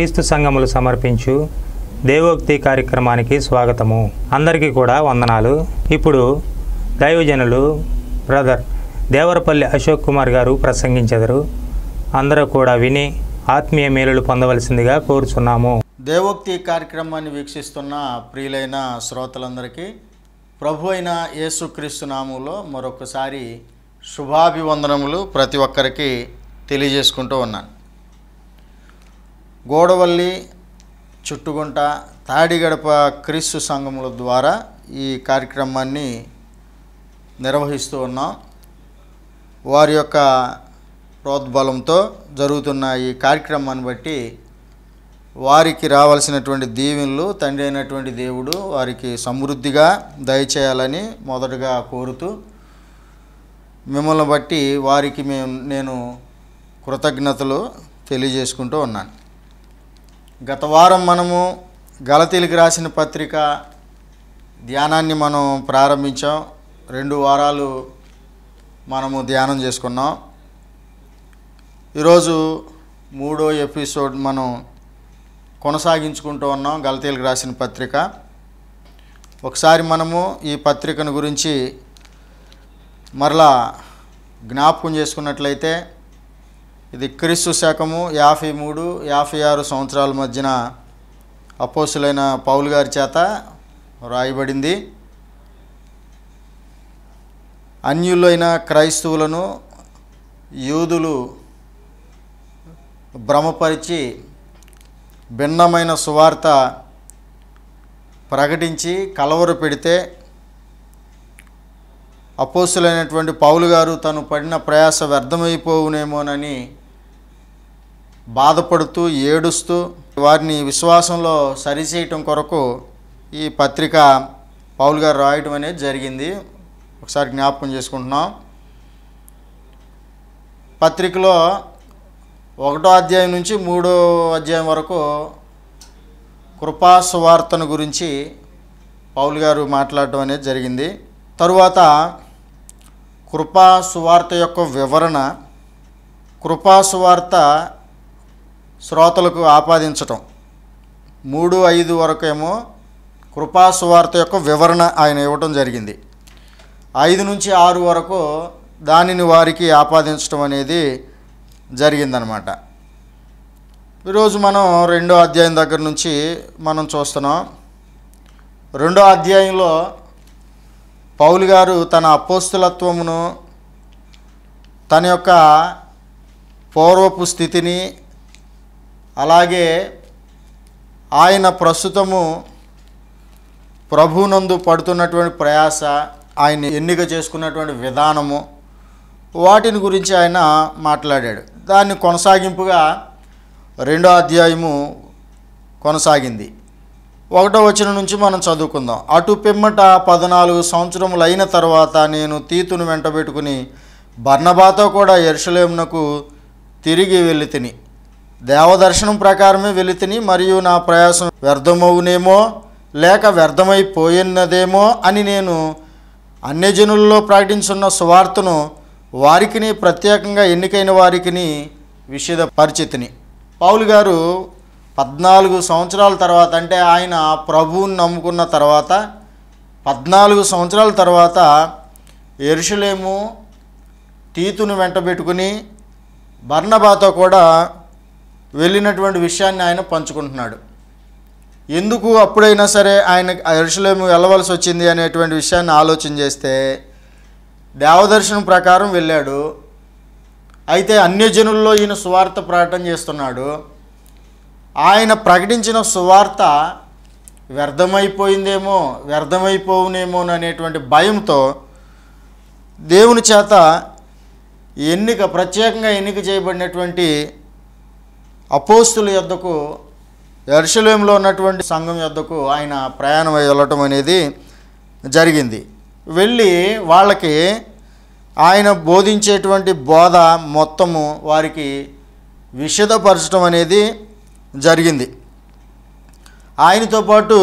క్రీస్తు సంఘములు సమర్పించు దేవోక్తి కార్యక్రమానికి స్వాగతము అందరికీ కూడా వందనాలు ఇప్పుడు దైవజనులు బ్రదర్ దేవరపల్లి అశోక్ కుమార్ గారు ప్రసంగించెదరు అందరూ కూడా విని ఆత్మీయ మేలులు పొందవలసిందిగా కోరుచున్నాము దేవోక్తి కార్యక్రమాన్ని వీక్షిస్తున్న ప్రియులైన శ్రోతలందరికీ ప్రభు అయిన యేసుక్రీస్తు నామంలో మరొకసారి శుభాభివందనములు ప్రతి ఒక్కరికి తెలియజేసుకుంటూ ఉన్నాను గోడవల్లి చుట్టుగుంట తాడిగడప క్రీస్తు సంఘముల ద్వారా ఈ కార్యక్రమాన్ని నిర్వహిస్తూ ఉన్నాం వారి యొక్క ప్రోద్బలంతో జరుగుతున్న ఈ కార్యక్రమాన్ని బట్టి వారికి రావాల్సినటువంటి దీవెనలు తండ్రి అయినటువంటి దేవుడు వారికి సమృద్ధిగా దయచేయాలని మొదటగా కోరుతూ మిమ్మల్ని బట్టి వారికి మేము నేను కృతజ్ఞతలు తెలియజేసుకుంటూ ఉన్నాను గత వారం మనము గలతీలికి రాసిన పత్రిక ధ్యానాన్ని మనం ప్రారంభించాం రెండు వారాలు మనము ధ్యానం చేసుకున్నాం ఈరోజు మూడో ఎపిసోడ్ మనం కొనసాగించుకుంటూ ఉన్నాం గలతీలకు రాసిన పత్రిక ఒకసారి మనము ఈ పత్రికను గురించి మరలా జ్ఞాపకం చేసుకున్నట్లయితే ఇది క్రీస్తు శకము యాభై మూడు యాభై ఆరు సంవత్సరాల మధ్యన అపోసులైన పౌల్ గారి చేత వ్రాయబడింది అన్యులైన క్రైస్తవులను యూదులు భ్రమపరిచి భిన్నమైన సువార్త ప్రకటించి కలవరు పెడితే అపోసులైనటువంటి పౌలు గారు తను పడిన ప్రయాస వ్యర్థమైపోవునేమోనని బాధపడుతూ ఏడుస్తూ వారిని విశ్వాసంలో సరిచేయటం కొరకు ఈ పత్రిక పౌల్ గారు రాయటం అనేది జరిగింది ఒకసారి జ్ఞాపకం చేసుకుంటున్నాం పత్రికలో ఒకటో అధ్యాయం నుంచి మూడో అధ్యాయం వరకు కృపాసువార్తను గురించి పౌల్ గారు మాట్లాడటం అనేది జరిగింది తరువాత కృపాసువార్త యొక్క వివరణ కృపాసువార్త శ్రోతలకు ఆపాదించటం మూడు ఐదు వరకేమో కృపాసువార్త యొక్క వివరణ ఆయన ఇవ్వటం జరిగింది ఐదు నుంచి ఆరు వరకు దానిని వారికి ఆపాదించటం అనేది జరిగిందనమాట ఈరోజు మనం రెండో అధ్యాయం దగ్గర నుంచి మనం చూస్తున్నాం రెండో అధ్యాయంలో పౌలు గారు తన అపోస్తులత్వమును తన యొక్క పూర్వపు స్థితిని అలాగే ఆయన ప్రస్తుతము ప్రభునందు పడుతున్నటువంటి ప్రయాస ఆయన ఎన్నిక చేసుకున్నటువంటి విధానము వాటిని గురించి ఆయన మాట్లాడాడు దాన్ని కొనసాగింపుగా రెండో అధ్యాయము కొనసాగింది ఒకటో వచ్చిన నుంచి మనం చదువుకుందాం అటు పిమ్మట పద్నాలుగు సంవత్సరములు అయిన తర్వాత నేను తీతును వెంటబెట్టుకుని బర్ణబాతో కూడా ఎర్షలేమునకు తిరిగి వెళ్ళి తిని దేవదర్శనం ప్రకారమే వెళుతుని మరియు నా ప్రయాసం వ్యర్థమవునేమో లేక వ్యర్థమైపోయినదేమో అని నేను అన్యజనుల్లో ప్రకటించున్న సువార్తను వారికిని ప్రత్యేకంగా ఎన్నికైన వారికిని విషద పరిచితిని పౌలు గారు పద్నాలుగు సంవత్సరాల తర్వాత అంటే ఆయన ప్రభువుని నమ్ముకున్న తర్వాత పద్నాలుగు సంవత్సరాల తర్వాత ఎరుషులేము తీతును వెంటబెట్టుకుని బర్ణబాతో కూడా వెళ్ళినటువంటి విషయాన్ని ఆయన పంచుకుంటున్నాడు ఎందుకు అప్పుడైనా సరే ఆయన ఎరుషులేము వెళ్ళవలసి వచ్చింది అనేటువంటి విషయాన్ని ఆలోచన చేస్తే దేవదర్శనం ప్రకారం వెళ్ళాడు అయితే అన్యజనుల్లో ఈయన సువార్త ప్రకటన చేస్తున్నాడు ఆయన ప్రకటించిన సువార్త వ్యర్థమైపోయిందేమో వ్యర్థమైపోవునేమో అనేటువంటి భయంతో దేవుని చేత ఎన్నిక ప్రత్యేకంగా ఎన్నిక చేయబడినటువంటి అపోస్తుల యొద్దకు ఎర్షలేంలో ఉన్నటువంటి సంఘం యొద్దకు ఆయన ప్రయాణం వెళ్ళటం అనేది జరిగింది వెళ్ళి వాళ్ళకి ఆయన బోధించేటువంటి బోధ మొత్తము వారికి విషదపరచడం అనేది జరిగింది ఆయనతో పాటు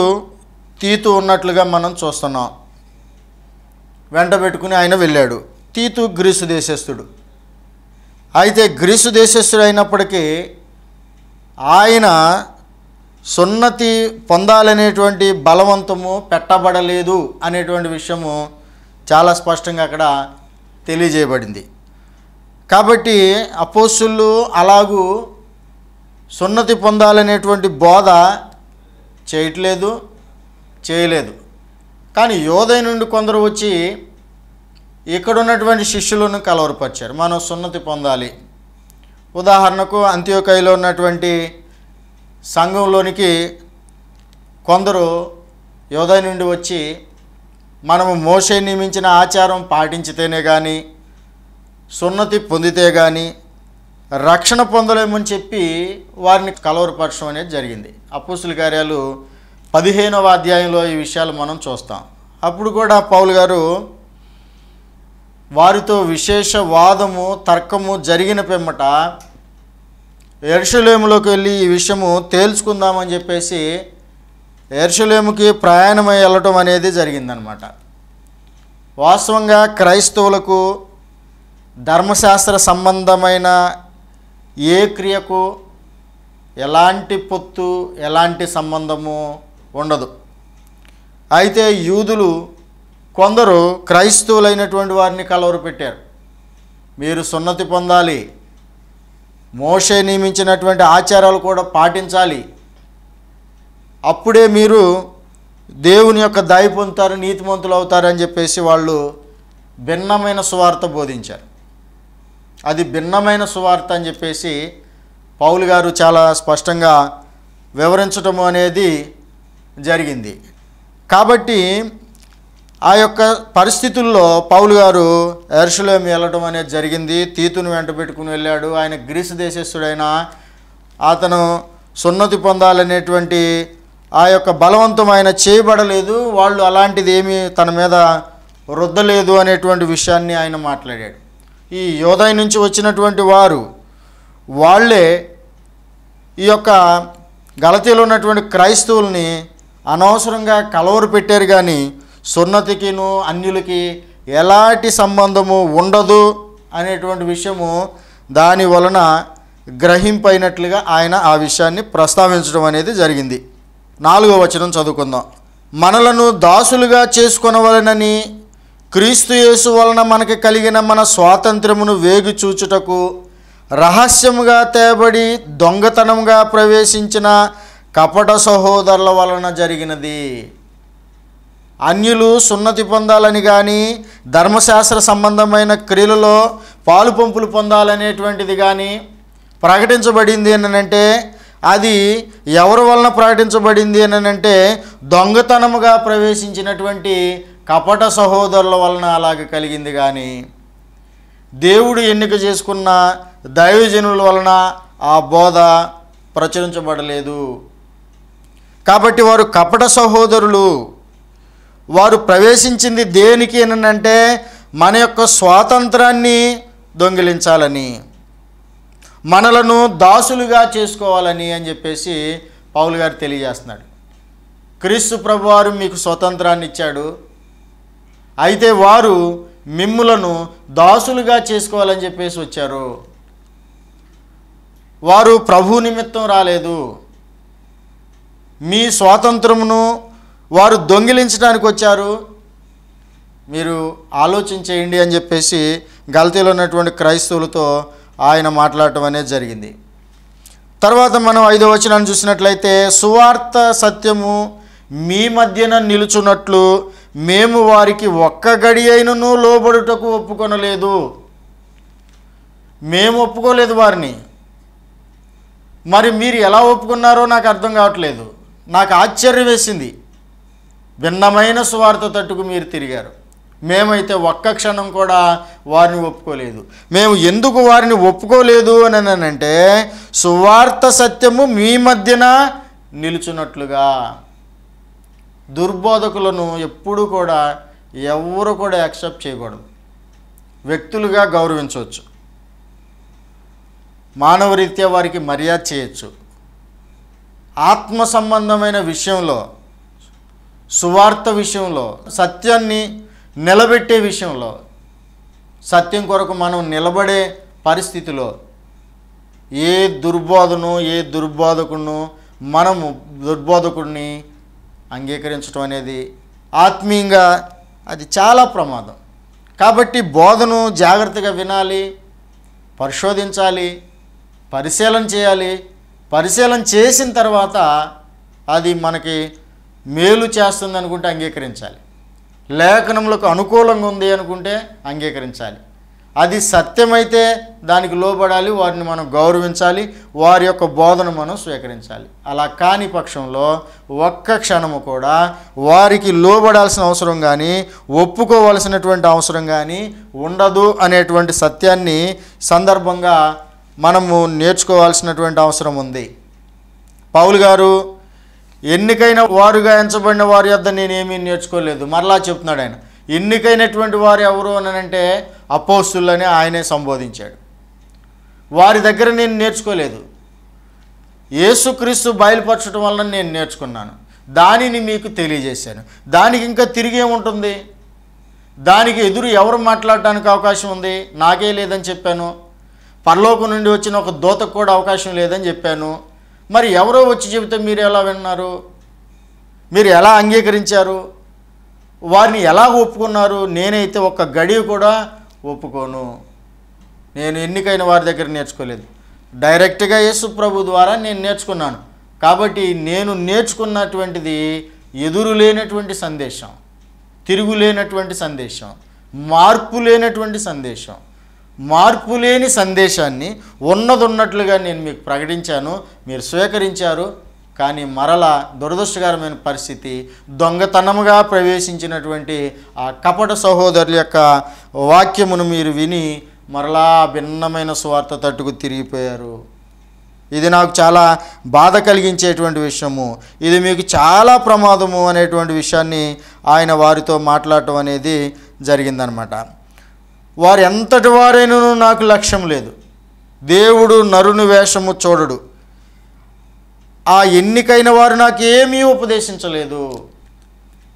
తీతు ఉన్నట్లుగా మనం చూస్తున్నాం వెంట పెట్టుకుని ఆయన వెళ్ళాడు తీతు గ్రీసు దేశస్థుడు అయితే గ్రీసు దేశస్థుడు అయినప్పటికీ ఆయన సున్నతి పొందాలనేటువంటి బలవంతము పెట్టబడలేదు అనేటువంటి విషయము చాలా స్పష్టంగా అక్కడ తెలియజేయబడింది కాబట్టి అపోసులు అలాగూ సున్నతి పొందాలనేటువంటి బోధ చేయట్లేదు చేయలేదు కానీ యోదయ నుండి కొందరు వచ్చి ఇక్కడ ఉన్నటువంటి శిష్యులను కలవరపరిచారు మనం సున్నతి పొందాలి ఉదాహరణకు అంత్యోకైలో ఉన్నటువంటి సంఘంలోనికి కొందరు యోధ నుండి వచ్చి మనము మోసే నియమించిన ఆచారం పాటించితేనే కానీ సున్నతి పొందితే కానీ రక్షణ పొందలేమని చెప్పి వారిని కలవరపరచడం అనేది జరిగింది అప్పుసుల కార్యాలు పదిహేనవ అధ్యాయంలో ఈ విషయాలు మనం చూస్తాం అప్పుడు కూడా పౌల్ గారు వారితో విశేష వాదము తర్కము జరిగిన పిమ్మట ఎర్షలేములోకి వెళ్ళి ఈ విషయము తేల్చుకుందామని చెప్పేసి ఎర్షలేముకి ప్రయాణమై వెళ్ళటం అనేది జరిగిందనమాట వాస్తవంగా క్రైస్తవులకు ధర్మశాస్త్ర సంబంధమైన ఏ క్రియకు ఎలాంటి పొత్తు ఎలాంటి సంబంధము ఉండదు అయితే యూదులు కొందరు క్రైస్తవులైనటువంటి వారిని కలవరు పెట్టారు మీరు సున్నతి పొందాలి మోషే నియమించినటువంటి ఆచారాలు కూడా పాటించాలి అప్పుడే మీరు దేవుని యొక్క దయ పొందుతారు నీతిమంతులు అవుతారని చెప్పేసి వాళ్ళు భిన్నమైన సువార్త బోధించారు అది భిన్నమైన సువార్త అని చెప్పేసి పౌలు గారు చాలా స్పష్టంగా వివరించటము అనేది జరిగింది కాబట్టి ఆ యొక్క పరిస్థితుల్లో పౌలు గారు ఎరుసలేం వెళ్ళడం అనేది జరిగింది తీతును వెంట పెట్టుకుని వెళ్ళాడు ఆయన గ్రీసు దేశస్థుడైన అతను సున్నతి పొందాలనేటువంటి ఆ యొక్క బలవంతమైన చేయబడలేదు వాళ్ళు అలాంటిది ఏమీ తన మీద రుద్దలేదు అనేటువంటి విషయాన్ని ఆయన మాట్లాడాడు ఈ యోధయ నుంచి వచ్చినటువంటి వారు వాళ్ళే ఈ యొక్క గలతీలో ఉన్నటువంటి క్రైస్తవుల్ని అనవసరంగా కలవరు పెట్టారు కానీ సున్నతికిను అన్యులకి ఎలాంటి సంబంధము ఉండదు అనేటువంటి విషయము దాని వలన గ్రహింపైనట్లుగా ఆయన ఆ విషయాన్ని ప్రస్తావించడం అనేది జరిగింది నాలుగో వచనం చదువుకుందాం మనలను దాసులుగా చేసుకునవలనని క్రీస్తు యేసు వలన మనకి కలిగిన మన స్వాతంత్రమును వేగు చూచుటకు రహస్యముగా తేబడి దొంగతనంగా ప్రవేశించిన కపట సహోదరుల వలన జరిగినది అన్యులు సున్నతి పొందాలని కానీ ధర్మశాస్త్ర సంబంధమైన క్రియలలో పాలు పంపులు పొందాలనేటువంటిది కానీ ప్రకటించబడింది అంటే అది ఎవరి వలన ప్రకటించబడింది అంటే దొంగతనముగా ప్రవేశించినటువంటి కపట సహోదరుల వలన అలాగ కలిగింది కానీ దేవుడు ఎన్నిక చేసుకున్న దైవజనుల వలన ఆ బోధ ప్రచురించబడలేదు కాబట్టి వారు కపట సహోదరులు వారు ప్రవేశించింది దేనికి అంటే మన యొక్క స్వాతంత్రాన్ని దొంగిలించాలని మనలను దాసులుగా చేసుకోవాలని అని చెప్పేసి పౌలు గారు తెలియజేస్తున్నాడు క్రీస్తు ప్రభు వారు మీకు స్వతంత్రాన్ని ఇచ్చాడు అయితే వారు మిమ్ములను దాసులుగా చేసుకోవాలని చెప్పేసి వచ్చారు వారు ప్రభు నిమిత్తం రాలేదు మీ స్వాతంత్రమును వారు దొంగిలించడానికి వచ్చారు మీరు ఆలోచించేయండి అని చెప్పేసి గల్తీలో ఉన్నటువంటి క్రైస్తవులతో ఆయన మాట్లాడటం అనేది జరిగింది తర్వాత మనం ఐదో వచనాన్ని చూసినట్లయితే సువార్త సత్యము మీ మధ్యన నిలుచున్నట్లు మేము వారికి ఒక్క గడి అయినను లోబడుటకు ఒప్పుకొనలేదు మేము ఒప్పుకోలేదు వారిని మరి మీరు ఎలా ఒప్పుకున్నారో నాకు అర్థం కావట్లేదు నాకు ఆశ్చర్యం వేసింది భిన్నమైన స్వార్థ తట్టుకు మీరు తిరిగారు మేమైతే ఒక్క క్షణం కూడా వారిని ఒప్పుకోలేదు మేము ఎందుకు వారిని ఒప్పుకోలేదు అని అంటే సువార్త సత్యము మీ మధ్యన నిలుచున్నట్లుగా దుర్బోధకులను ఎప్పుడూ కూడా ఎవరు కూడా యాక్సెప్ట్ చేయకూడదు వ్యక్తులుగా గౌరవించవచ్చు మానవరీత్యా వారికి మర్యాద చేయొచ్చు ఆత్మ సంబంధమైన విషయంలో సువార్త విషయంలో సత్యాన్ని నిలబెట్టే విషయంలో సత్యం కొరకు మనం నిలబడే పరిస్థితిలో ఏ దుర్బోధను ఏ దుర్బోధకును మనము దుర్బోధకుడిని అంగీకరించడం అనేది ఆత్మీయంగా అది చాలా ప్రమాదం కాబట్టి బోధను జాగ్రత్తగా వినాలి పరిశోధించాలి పరిశీలన చేయాలి పరిశీలన చేసిన తర్వాత అది మనకి మేలు చేస్తుంది అనుకుంటే అంగీకరించాలి లేఖనములకు అనుకూలంగా ఉంది అనుకుంటే అంగీకరించాలి అది సత్యమైతే దానికి లోబడాలి వారిని మనం గౌరవించాలి వారి యొక్క బోధన మనం స్వీకరించాలి అలా కాని పక్షంలో ఒక్క క్షణము కూడా వారికి లోబడాల్సిన అవసరం కానీ ఒప్పుకోవలసినటువంటి అవసరం కానీ ఉండదు అనేటువంటి సత్యాన్ని సందర్భంగా మనము నేర్చుకోవాల్సినటువంటి అవసరం ఉంది పౌలు గారు ఎన్నికైన వారుగా ఎంచబడిన వారి వద్ద నేనేమీ నేర్చుకోలేదు మరలా చెప్తున్నాడు ఆయన ఎన్నికైనటువంటి వారు ఎవరు అనంటే అపోస్తులని ఆయనే సంబోధించాడు వారి దగ్గర నేను నేర్చుకోలేదు ఏసుక్రీస్తు బయలుపరచడం వల్ల నేను నేర్చుకున్నాను దానిని మీకు తెలియజేశాను దానికి ఇంకా తిరిగి ఏముంటుంది దానికి ఎదురు ఎవరు మాట్లాడడానికి అవకాశం ఉంది నాకే లేదని చెప్పాను పరలోకం నుండి వచ్చిన ఒక దోతకు కూడా అవకాశం లేదని చెప్పాను మరి ఎవరో వచ్చి చెబితే మీరు ఎలా విన్నారు మీరు ఎలా అంగీకరించారు వారిని ఎలా ఒప్పుకున్నారు నేనైతే ఒక్క గడి కూడా ఒప్పుకోను నేను ఎన్నికైన వారి దగ్గర నేర్చుకోలేదు డైరెక్ట్గా యేసు ప్రభు ద్వారా నేను నేర్చుకున్నాను కాబట్టి నేను నేర్చుకున్నటువంటిది ఎదురు లేనటువంటి సందేశం తిరుగులేనటువంటి సందేశం మార్పు లేనటువంటి సందేశం మార్పు లేని సందేశాన్ని ఉన్నదున్నట్లుగా నేను మీకు ప్రకటించాను మీరు స్వీకరించారు కానీ మరలా దురదృష్టకరమైన పరిస్థితి దొంగతనముగా ప్రవేశించినటువంటి ఆ కపట సహోదరుల యొక్క వాక్యమును మీరు విని మరలా భిన్నమైన స్వార్థ తట్టుకు తిరిగిపోయారు ఇది నాకు చాలా బాధ కలిగించేటువంటి విషయము ఇది మీకు చాలా ప్రమాదము అనేటువంటి విషయాన్ని ఆయన వారితో మాట్లాడటం అనేది జరిగిందనమాట వారు ఎంతటి వారైనను నాకు లక్ష్యం లేదు దేవుడు నరుని వేషము చూడడు ఆ ఎన్నికైన వారు నాకేమీ ఉపదేశించలేదు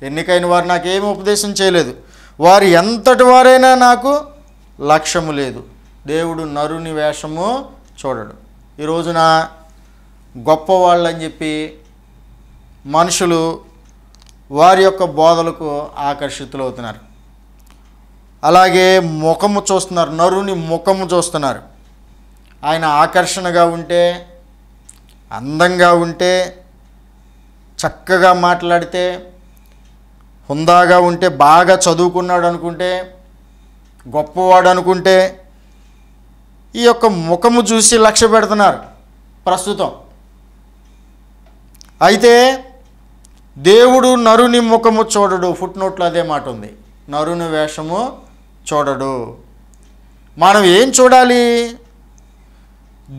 ఎన్నికైన వారు నాకేమీ ఉపదేశం చేయలేదు వారు ఎంతటి వారైనా నాకు లక్ష్యము లేదు దేవుడు నరుని వేషము చూడడు ఈ రోజున అని చెప్పి మనుషులు వారి యొక్క బోధలకు ఆకర్షితులు అవుతున్నారు అలాగే ముఖము చూస్తున్నారు నరుని ముఖము చూస్తున్నారు ఆయన ఆకర్షణగా ఉంటే అందంగా ఉంటే చక్కగా మాట్లాడితే హుందాగా ఉంటే బాగా చదువుకున్నాడు అనుకుంటే గొప్పవాడు అనుకుంటే ఈ యొక్క ముఖము చూసి లక్ష్య పెడుతున్నారు ప్రస్తుతం అయితే దేవుడు నరుని ముఖము చూడడు ఫుట్ నోట్లో అదే మాట ఉంది నరుని వేషము చూడడు మనం ఏం చూడాలి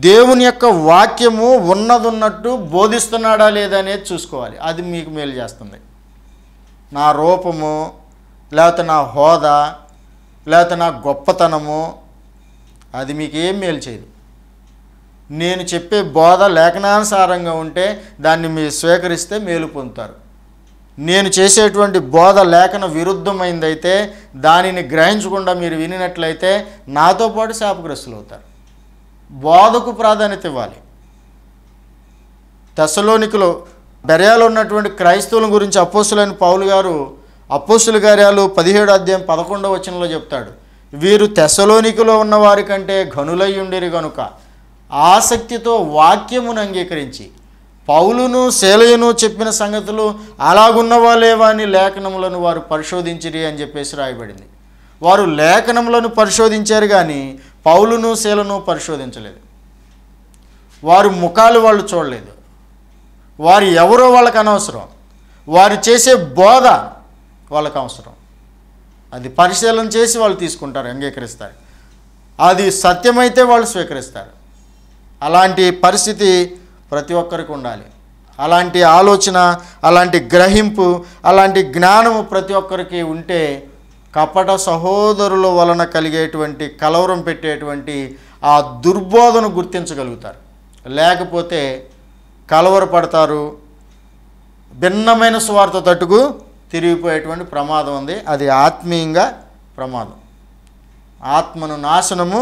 దేవుని యొక్క వాక్యము ఉన్నదున్నట్టు బోధిస్తున్నాడా లేదనేది చూసుకోవాలి అది మీకు మేలు చేస్తుంది నా రూపము లేకపోతే నా హోదా లేకపోతే నా గొప్పతనము అది మీకు ఏం మేలు చేయదు నేను చెప్పే బోధ లేఖనానుసారంగా ఉంటే దాన్ని మీరు స్వీకరిస్తే మేలు పొందుతారు నేను చేసేటువంటి బోధ లేఖన విరుద్ధమైందైతే దానిని గ్రహించకుండా మీరు వినినట్లయితే నాతో పాటు శాపగ్రస్తులు అవుతారు బోధకు ప్రాధాన్యత ఇవ్వాలి దశలోనికులు బెరయాలో ఉన్నటువంటి క్రైస్తవుల గురించి అపోసులైన పౌలు గారు అప్పోసులు కార్యాలు పదిహేడు అధ్యాయం పదకొండవ వచనంలో చెప్తాడు వీరు తెసలోనికిలో ఉన్నవారి కంటే గనులయ్యుండిరి గనుక ఆసక్తితో వాక్యమును అంగీకరించి పౌలును శైలయును చెప్పిన సంగతులు అలాగున్న లేవా అని లేఖనములను వారు పరిశోధించిరి అని చెప్పేసి రాయబడింది వారు లేఖనములను పరిశోధించారు కానీ పౌలును శీలను పరిశోధించలేదు వారు ముఖాలు వాళ్ళు చూడలేదు వారు ఎవరో వాళ్ళకు అనవసరం వారు చేసే బోధ వాళ్ళకు అవసరం అది పరిశీలన చేసి వాళ్ళు తీసుకుంటారు అంగీకరిస్తారు అది సత్యమైతే వాళ్ళు స్వీకరిస్తారు అలాంటి పరిస్థితి ప్రతి ఒక్కరికి ఉండాలి అలాంటి ఆలోచన అలాంటి గ్రహింపు అలాంటి జ్ఞానము ప్రతి ఒక్కరికి ఉంటే కపట సహోదరుల వలన కలిగేటువంటి కలవరం పెట్టేటువంటి ఆ దుర్బోధను గుర్తించగలుగుతారు లేకపోతే కలవరపడతారు భిన్నమైన స్వార్థ తట్టుకు తిరిగిపోయేటువంటి ప్రమాదం ఉంది అది ఆత్మీయంగా ప్రమాదం ఆత్మను నాశనము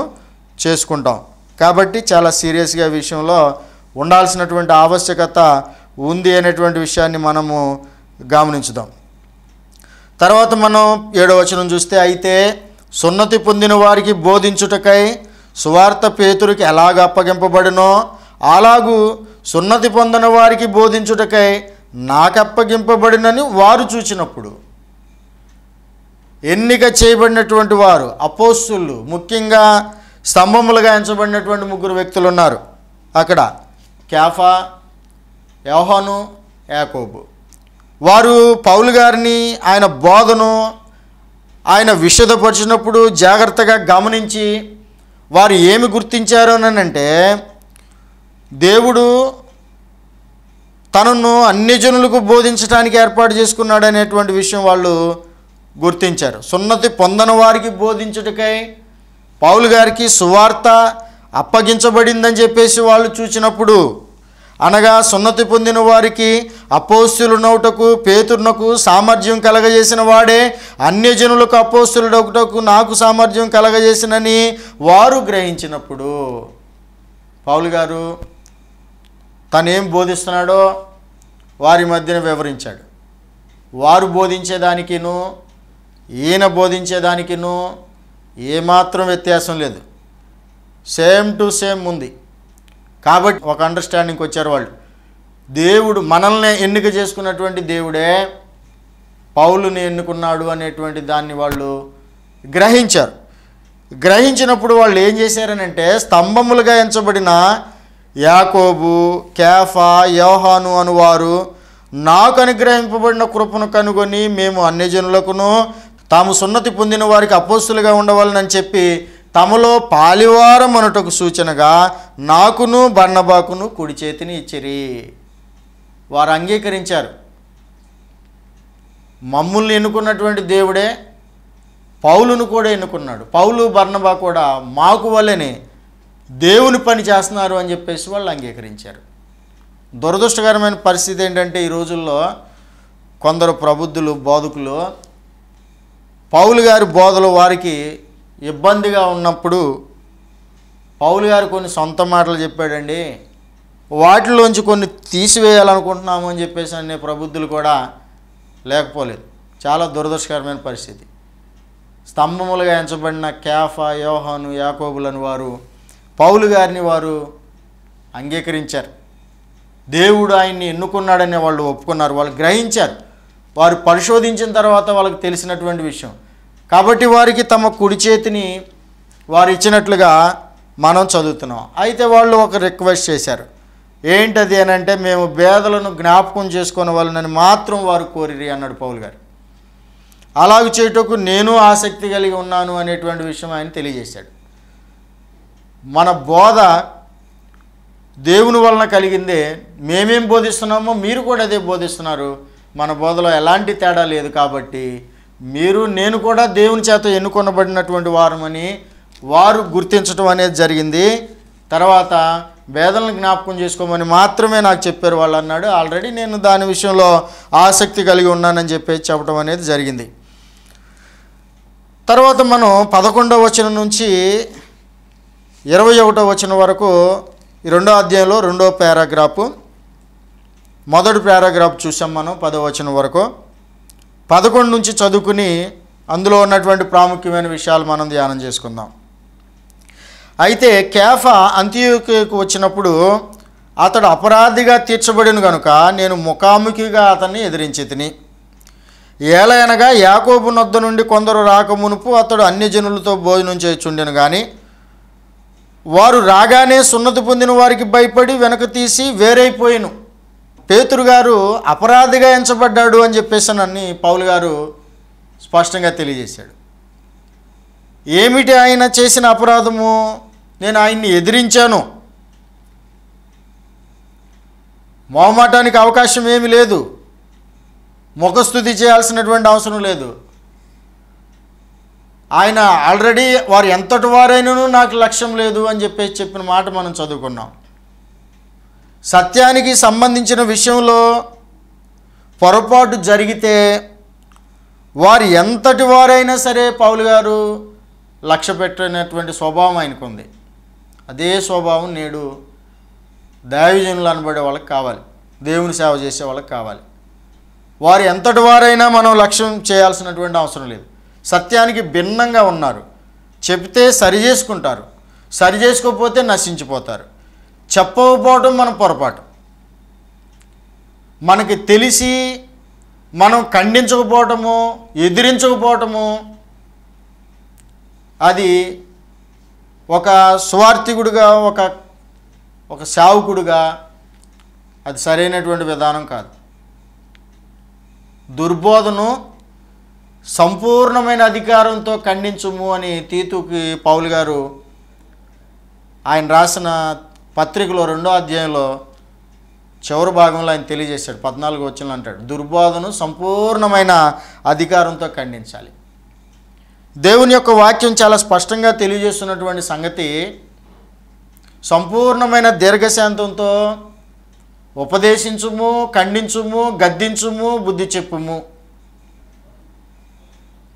చేసుకుంటాం కాబట్టి చాలా సీరియస్గా విషయంలో ఉండాల్సినటువంటి ఆవశ్యకత ఉంది అనేటువంటి విషయాన్ని మనము గమనించుదాం తర్వాత మనం ఏడవచనం వచనం చూస్తే అయితే సున్నతి పొందిన వారికి బోధించుటకై సువార్త పేతురికి ఎలాగ అప్పగింపబడినో అలాగూ సున్నతి పొందిన వారికి బోధించుటకై నాకు అప్పగింపబడినని వారు చూచినప్పుడు ఎన్నిక చేయబడినటువంటి వారు అపోస్తులు ముఖ్యంగా స్తంభములుగా ఎంచబడినటువంటి ముగ్గురు వ్యక్తులు ఉన్నారు అక్కడ క్యాఫా యోహోను యాకోబు వారు పౌలు గారిని ఆయన బోధను ఆయన విషదపరిచినప్పుడు జాగ్రత్తగా గమనించి వారు ఏమి గుర్తించారు అని అంటే దేవుడు తనను అన్ని జనులకు బోధించడానికి ఏర్పాటు చేసుకున్నాడు అనేటువంటి విషయం వాళ్ళు గుర్తించారు సున్నతి పొందని వారికి బోధించుటకై పౌలు గారికి సువార్త అప్పగించబడిందని చెప్పేసి వాళ్ళు చూచినప్పుడు అనగా సున్నతి పొందిన వారికి అపోస్తులు అపోస్తులునవుటకు పేతుర్నకు సామర్థ్యం కలగజేసిన వాడే అన్యజనులకు అపోస్తులుడొకటకు నాకు సామర్థ్యం కలగజేసినని వారు గ్రహించినప్పుడు పౌలు గారు తనేం బోధిస్తున్నాడో వారి మధ్యన వివరించాడు వారు బోధించేదానికిను ఈయన బోధించేదానికిను ఏమాత్రం వ్యత్యాసం లేదు సేమ్ టు సేమ్ ఉంది కాబట్టి ఒక అండర్స్టాండింగ్కి వచ్చారు వాళ్ళు దేవుడు మనల్నే ఎన్నిక చేసుకున్నటువంటి దేవుడే పౌలుని ఎన్నుకున్నాడు అనేటువంటి దాన్ని వాళ్ళు గ్రహించారు గ్రహించినప్పుడు వాళ్ళు ఏం చేశారనంటే స్తంభములుగా ఎంచబడిన యాకోబు కేఫా యోహాను అనువారు నాకు అనుగ్రహింపబడిన కృపను కనుగొని మేము అన్యజనులకును తాము సున్నతి పొందిన వారికి అపోస్తులుగా ఉండవాలని చెప్పి తమలో అనటకు సూచనగా నాకును బర్ణబాకును కుడి చేతిని ఇచ్చిరి వారు అంగీకరించారు మమ్ముల్ని ఎన్నుకున్నటువంటి దేవుడే పౌలును కూడా ఎన్నుకున్నాడు పౌలు బర్ణబా కూడా మాకు వల్లనే దేవుని పని చేస్తున్నారు అని చెప్పేసి వాళ్ళు అంగీకరించారు దురదృష్టకరమైన పరిస్థితి ఏంటంటే ఈ రోజుల్లో కొందరు ప్రబుద్ధులు బోధకులు పౌలు గారి బోధలు వారికి ఇబ్బందిగా ఉన్నప్పుడు పౌలు గారు కొన్ని సొంత మాటలు చెప్పాడండి వాటిలోంచి కొన్ని తీసివేయాలనుకుంటున్నాము అని చెప్పేసి అనే ప్రబుద్ధులు కూడా లేకపోలేదు చాలా దురదృష్టకరమైన పరిస్థితి స్తంభములుగా ఎంచబడిన క్యాఫా యోహాను యాకోబులను వారు పౌలు గారిని వారు అంగీకరించారు దేవుడు ఆయన్ని ఎన్నుకున్నాడని వాళ్ళు ఒప్పుకున్నారు వాళ్ళు గ్రహించారు వారు పరిశోధించిన తర్వాత వాళ్ళకి తెలిసినటువంటి విషయం కాబట్టి వారికి తమ కుడి చేతిని వారు ఇచ్చినట్లుగా మనం చదువుతున్నాం అయితే వాళ్ళు ఒక రిక్వెస్ట్ చేశారు ఏంటది అని అంటే మేము భేదలను జ్ఞాపకం చేసుకునే వాళ్ళని మాత్రం వారు కోరిరి అన్నాడు పౌల్ గారు అలాగ చేయుటకు నేను ఆసక్తి కలిగి ఉన్నాను అనేటువంటి విషయం ఆయన తెలియజేశాడు మన బోధ దేవుని వలన కలిగిందే మేమేం బోధిస్తున్నామో మీరు కూడా అదే బోధిస్తున్నారు మన బోధలో ఎలాంటి తేడా లేదు కాబట్టి మీరు నేను కూడా దేవుని చేత ఎన్నుకొనబడినటువంటి వారమని వారు గుర్తించడం అనేది జరిగింది తర్వాత వేదనలు జ్ఞాపకం చేసుకోమని మాత్రమే నాకు చెప్పారు వాళ్ళు అన్నాడు ఆల్రెడీ నేను దాని విషయంలో ఆసక్తి కలిగి ఉన్నానని చెప్పి చెప్పడం అనేది జరిగింది తర్వాత మనం పదకొండవ వచనం నుంచి ఇరవై ఒకటో వచనం వరకు రెండో అధ్యాయంలో రెండో పారాగ్రాఫ్ మొదటి పారాగ్రాఫ్ చూసాం మనం పదో వచనం వరకు పదకొండు నుంచి చదువుకుని అందులో ఉన్నటువంటి ప్రాముఖ్యమైన విషయాలు మనం ధ్యానం చేసుకుందాం అయితే కేఫా అంత్యోక్యకు వచ్చినప్పుడు అతడు అపరాధిగా తీర్చబడిన కనుక నేను ముఖాముఖిగా అతన్ని ఎదిరించి తిని ఏలయనగా యాకోబు నొద్ద నుండి కొందరు రాక మునుపు అతడు అన్యజనులతో భోజనం చేచుండెను కానీ వారు రాగానే సున్నతి పొందిన వారికి భయపడి వెనక తీసి వేరైపోయాను పేతురు గారు అపరాధిగా ఎంచబడ్డాడు అని చెప్పేసి నన్ను పౌలు గారు స్పష్టంగా తెలియజేశాడు ఏమిటి ఆయన చేసిన అపరాధము నేను ఆయన్ని ఎదిరించాను మొహమాటానికి అవకాశం ఏమి లేదు ముఖస్థుతి చేయాల్సినటువంటి అవసరం లేదు ఆయన ఆల్రెడీ వారు ఎంతటి వారైనను నాకు లక్ష్యం లేదు అని చెప్పేసి చెప్పిన మాట మనం చదువుకున్నాం సత్యానికి సంబంధించిన విషయంలో పొరపాటు జరిగితే వారు ఎంతటి వారైనా సరే పౌలు గారు లక్ష్య పెట్టినటువంటి స్వభావం ఆయనకుంది అదే స్వభావం నేడు దైవజనులు అనబడే వాళ్ళకి కావాలి దేవుని సేవ చేసే వాళ్ళకి కావాలి వారు ఎంతటి వారైనా మనం లక్ష్యం చేయాల్సినటువంటి అవసరం లేదు సత్యానికి భిన్నంగా ఉన్నారు చెప్తే సరి చేసుకుంటారు సరి చేసుకోకపోతే నశించిపోతారు చెప్పకపోవడం మన పొరపాటు మనకి తెలిసి మనం ఖండించకపోవటము ఎదిరించకపోవటము అది ఒక స్వార్థికుడిగా ఒక ఒక సావుకుడుగా అది సరైనటువంటి విధానం కాదు దుర్బోధను సంపూర్ణమైన అధికారంతో ఖండించము అని తీతుకి పౌలు గారు ఆయన రాసిన పత్రికలో రెండో అధ్యాయంలో చివరి భాగంలో ఆయన తెలియజేశాడు పద్నాలుగు వచ్చిన అంటాడు దుర్బోధను సంపూర్ణమైన అధికారంతో ఖండించాలి దేవుని యొక్క వాక్యం చాలా స్పష్టంగా తెలియజేస్తున్నటువంటి సంగతి సంపూర్ణమైన దీర్ఘశాంతంతో ఉపదేశించుము ఖండించుము గద్దించుము బుద్ధి చెప్పుము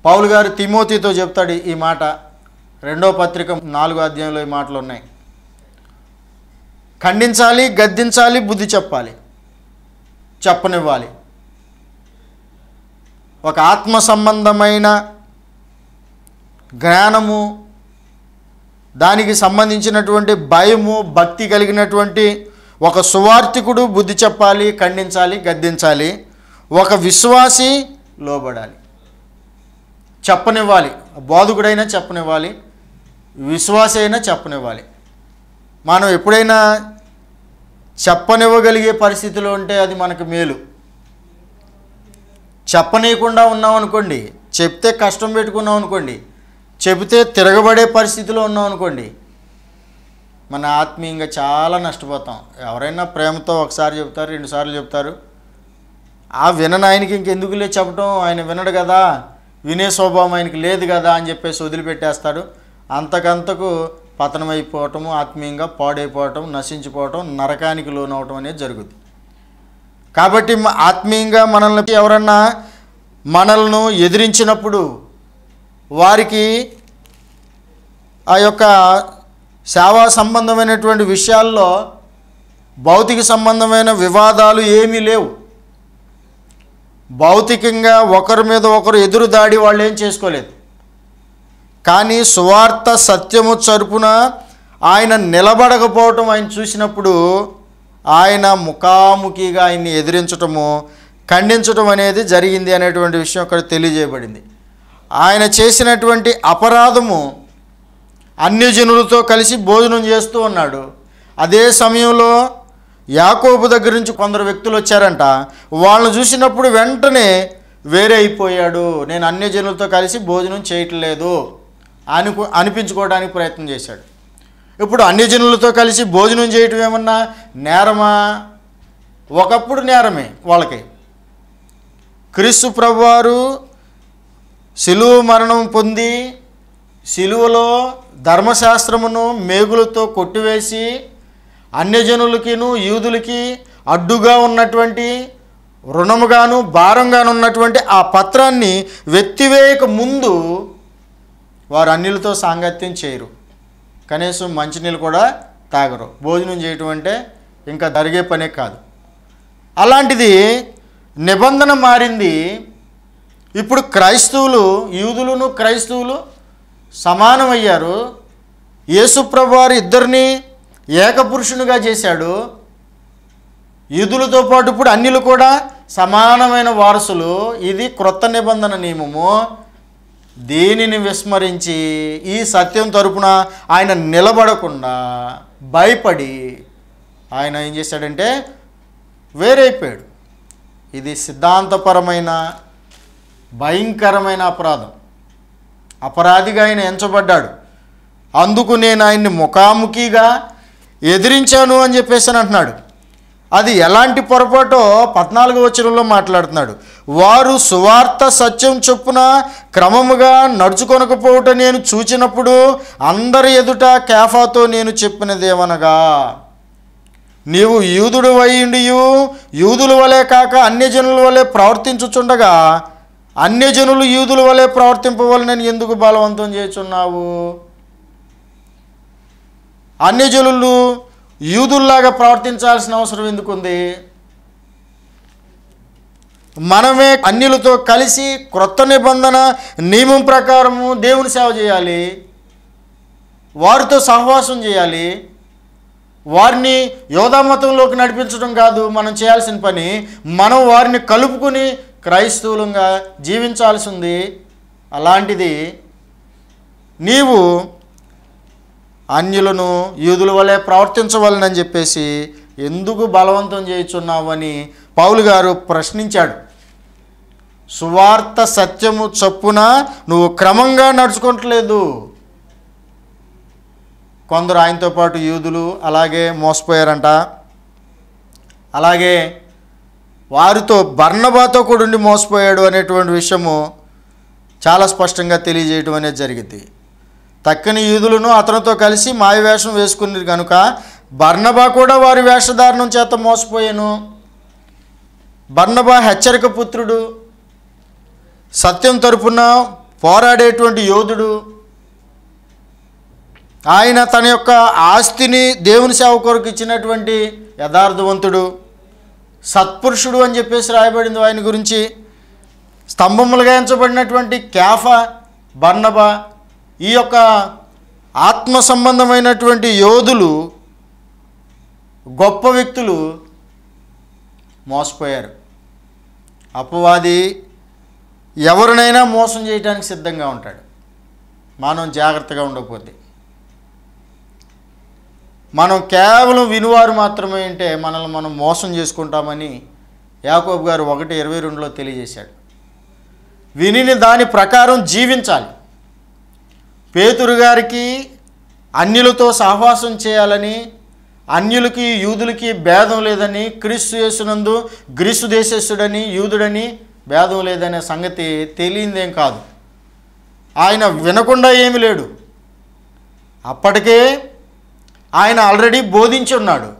పౌలు గారు తిమోతితో చెప్తాడు ఈ మాట రెండో పత్రిక నాలుగో అధ్యాయంలో ఈ మాటలు ఉన్నాయి ఖండించాలి గద్దించాలి బుద్ధి చెప్పాలి చెప్పనివ్వాలి ఒక ఆత్మ సంబంధమైన జ్ఞానము దానికి సంబంధించినటువంటి భయము భక్తి కలిగినటువంటి ఒక సువార్థికుడు బుద్ధి చెప్పాలి ఖండించాలి గద్దించాలి ఒక విశ్వాసి లోబడాలి చెప్పనివ్వాలి బోధకుడైనా చెప్పనివ్వాలి విశ్వాసైనా చెప్పనివ్వాలి మనం ఎప్పుడైనా చెప్పనివ్వగలిగే పరిస్థితిలో ఉంటే అది మనకు మేలు చెప్పనీయకుండా ఉన్నాం అనుకోండి చెప్తే కష్టం పెట్టుకున్నాం అనుకోండి చెబితే తిరగబడే పరిస్థితిలో ఉన్నాం అనుకోండి మన ఆత్మీయంగా చాలా నష్టపోతాం ఎవరైనా ప్రేమతో ఒకసారి చెప్తారు రెండుసార్లు చెప్తారు ఆ వినను ఆయనకి ఇంకెందుకులే చెప్పడం ఆయన వినడు కదా వినే స్వభావం ఆయనకి లేదు కదా అని చెప్పేసి వదిలిపెట్టేస్తాడు అంతకంతకు పతనమైపోవటము ఆత్మీయంగా పాడైపోవటం నశించిపోవటం నరకానికి లోనవటం అనేది జరుగుతుంది కాబట్టి ఆత్మీయంగా మనల్ని ఎవరన్నా మనల్ని ఎదిరించినప్పుడు వారికి ఆ యొక్క సేవా సంబంధమైనటువంటి విషయాల్లో భౌతిక సంబంధమైన వివాదాలు ఏమీ లేవు భౌతికంగా ఒకరి మీద ఒకరు ఎదురు దాడి వాళ్ళు ఏం చేసుకోలేదు కానీ సువార్త సత్యము చరుపున ఆయన నిలబడకపోవటం ఆయన చూసినప్పుడు ఆయన ముఖాముఖిగా ఆయన్ని ఎదిరించటము ఖండించటం అనేది జరిగింది అనేటువంటి విషయం అక్కడ తెలియజేయబడింది ఆయన చేసినటువంటి అపరాధము అన్యజనులతో కలిసి భోజనం చేస్తూ ఉన్నాడు అదే సమయంలో యాకోబు దగ్గర నుంచి కొందరు వ్యక్తులు వచ్చారంట వాళ్ళని చూసినప్పుడు వెంటనే వేరే అయిపోయాడు నేను అన్యజనులతో కలిసి భోజనం చేయట్లేదు అనుకు అనిపించుకోవడానికి ప్రయత్నం చేశాడు ఇప్పుడు అన్ని జనులతో కలిసి భోజనం చేయటం ఏమన్నా నేరమా ఒకప్పుడు నేరమే వాళ్ళకి క్రీస్తు ప్రభువారు శిలువు మరణం పొంది శిలువలో ధర్మశాస్త్రమును మేగులతో కొట్టివేసి అన్యజనులకిను యూదులకి అడ్డుగా ఉన్నటువంటి రుణముగాను భారంగాను ఉన్నటువంటి ఆ పత్రాన్ని వెత్తివేయక ముందు వారు అన్నిలతో సాంగత్యం చేయరు కనీసం మంచినీళ్ళు కూడా తాగరు భోజనం చేయటం అంటే ఇంకా జరిగే పనే కాదు అలాంటిది నిబంధన మారింది ఇప్పుడు క్రైస్తవులు యూదులను క్రైస్తవులు సమానమయ్యారు యేసుప్రభు వారు ఇద్దరిని ఏకపురుషునిగా చేశాడు యూదులతో పాటు ఇప్పుడు అన్నిలు కూడా సమానమైన వారసులు ఇది క్రొత్త నిబంధన నియమము దేనిని విస్మరించి ఈ సత్యం తరపున ఆయన నిలబడకుండా భయపడి ఆయన ఏం చేశాడంటే వేరైపోయాడు ఇది సిద్ధాంతపరమైన భయంకరమైన అపరాధం అపరాధిగా ఆయన ఎంచబడ్డాడు అందుకు నేను ఆయన్ని ముఖాముఖిగా ఎదిరించాను అని చెప్పేసి అంటున్నాడు అది ఎలాంటి పొరపాటో పద్నాలుగు వచనంలో మాట్లాడుతున్నాడు వారు సువార్త సత్యం చొప్పున క్రమముగా నడుచుకొనకపోవట నేను చూచినప్పుడు అందరి ఎదుట కేఫాతో నేను చెప్పినదేమనగా నీవు యూదుడు అయ్యిండియు యూదుల వలె కాక అన్యజనుల వలె ప్రవర్తించుచుండగా అన్యజనులు యూదుల వలె ప్రవర్తింపవలనని ఎందుకు బలవంతం చేస్తున్నావు అన్యజనులు యూదుల్లాగా ప్రవర్తించాల్సిన అవసరం ఎందుకుంది మనమే అన్యులతో కలిసి క్రొత్త నిబంధన నియమం ప్రకారము దేవుని సేవ చేయాలి వారితో సహవాసం చేయాలి వారిని యోధామతంలోకి నడిపించడం కాదు మనం చేయాల్సిన పని మనం వారిని కలుపుకుని క్రైస్తవులంగా జీవించాల్సింది అలాంటిది నీవు అన్యులను యూదుల వలె ప్రవర్తించవలనని చెప్పేసి ఎందుకు బలవంతం చేయుచున్నావని అని పౌలు గారు ప్రశ్నించాడు సువార్త సత్యము చొప్పున నువ్వు క్రమంగా నడుచుకుంటలేదు కొందరు ఆయనతో పాటు యూదులు అలాగే మోసపోయారంట అలాగే వారితో బర్ణబాతో కూడుండి మోసపోయాడు అనేటువంటి విషయము చాలా స్పష్టంగా తెలియజేయడం అనేది జరిగింది తక్కని యూదులను అతనితో కలిసి మాయవేషం వేసుకుని కనుక బర్ణబా కూడా వారి వేషధారణం చేత మోసపోయాను బర్ణబా హెచ్చరిక పుత్రుడు సత్యం తరపున పోరాడేటువంటి యోధుడు ఆయన తన యొక్క ఆస్తిని దేవుని సేవ కొరకు ఇచ్చినటువంటి యథార్థవంతుడు సత్పురుషుడు అని చెప్పేసి రాయబడింది ఆయన గురించి స్తంభములుగా ఎంచబడినటువంటి క్యాఫ బర్ణబా ఈ యొక్క ఆత్మ సంబంధమైనటువంటి యోధులు గొప్ప వ్యక్తులు మోసపోయారు అపవాది ఎవరినైనా మోసం చేయడానికి సిద్ధంగా ఉంటాడు మనం జాగ్రత్తగా ఉండకపోతే మనం కేవలం వినువారు మాత్రమే అంటే మనల్ని మనం మోసం చేసుకుంటామని యాకోబ్ గారు ఒకటి ఇరవై రెండులో తెలియజేశాడు వినిని దాని ప్రకారం జీవించాలి పేతురు గారికి అన్యులతో సహవాసం చేయాలని అన్యులకి యూదులకి భేదం లేదని క్రీస్తు చేసినందు గ్రీసు దేశస్సుడని యూదుడని భేదం లేదనే సంగతి తెలియదేం కాదు ఆయన వినకుండా ఏమి లేడు అప్పటికే ఆయన ఆల్రెడీ బోధించి ఉన్నాడు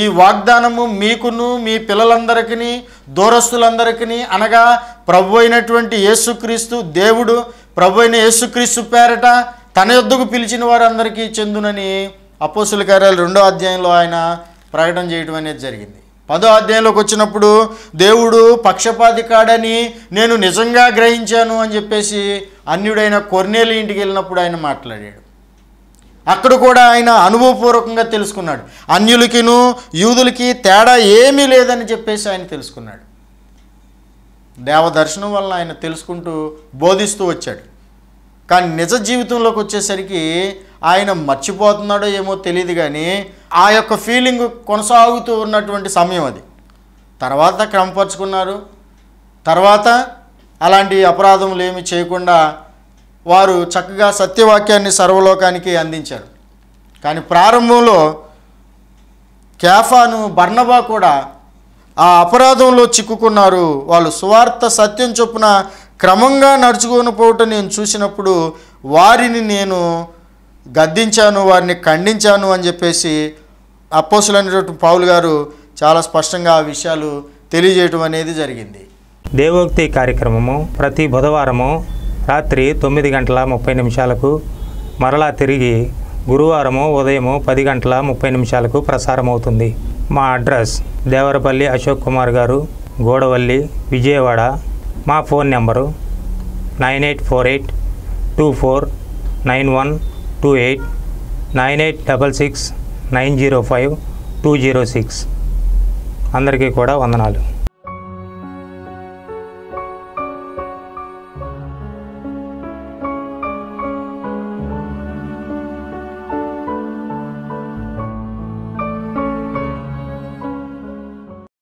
ఈ వాగ్దానము మీకును మీ పిల్లలందరికీ దూరస్తులందరికీ అనగా ప్రభు అయినటువంటి యేసుక్రీస్తు దేవుడు ప్రభు అయిన యేసుక్రీస్తు పేరట తన యొద్దకు పిలిచిన వారందరికీ చెందునని అపోసుల కార్యాలు రెండో అధ్యాయంలో ఆయన ప్రకటన చేయడం అనేది జరిగింది పదో అధ్యాయంలోకి వచ్చినప్పుడు దేవుడు పక్షపాతి కాడని నేను నిజంగా గ్రహించాను అని చెప్పేసి అన్యుడైన కొర్నేలి ఇంటికి వెళ్ళినప్పుడు ఆయన మాట్లాడాడు అక్కడ కూడా ఆయన అనుభవపూర్వకంగా తెలుసుకున్నాడు అన్యులకిను యూదులకి తేడా ఏమీ లేదని చెప్పేసి ఆయన తెలుసుకున్నాడు దేవదర్శనం వల్ల ఆయన తెలుసుకుంటూ బోధిస్తూ వచ్చాడు కానీ నిజ జీవితంలోకి వచ్చేసరికి ఆయన మర్చిపోతున్నాడో ఏమో తెలియదు కానీ ఆ యొక్క ఫీలింగ్ కొనసాగుతూ ఉన్నటువంటి సమయం అది తర్వాత క్రమపరుచుకున్నారు తర్వాత అలాంటి అపరాధములు ఏమి చేయకుండా వారు చక్కగా సత్యవాక్యాన్ని సర్వలోకానికి అందించారు కానీ ప్రారంభంలో కేఫాను బర్ణబా కూడా ఆ అపరాధంలో చిక్కుకున్నారు వాళ్ళు సువార్త సత్యం చొప్పున క్రమంగా నడుచుకొని పోవటం నేను చూసినప్పుడు వారిని నేను గద్దించాను వారిని ఖండించాను అని చెప్పేసి అప్పోసులు అనేటువంటి పావులు గారు చాలా స్పష్టంగా ఆ విషయాలు తెలియజేయటం అనేది జరిగింది దేవోక్తి కార్యక్రమము ప్రతి బుధవారము రాత్రి తొమ్మిది గంటల ముప్పై నిమిషాలకు మరలా తిరిగి గురువారము ఉదయము పది గంటల ముప్పై నిమిషాలకు ప్రసారమవుతుంది మా అడ్రస్ దేవరపల్లి అశోక్ కుమార్ గారు గోడవల్లి విజయవాడ మా phone number nine eight four eight two four nine one two eight nine eight double six nine zero five two zero six అందరికీ కూడా వందనాలు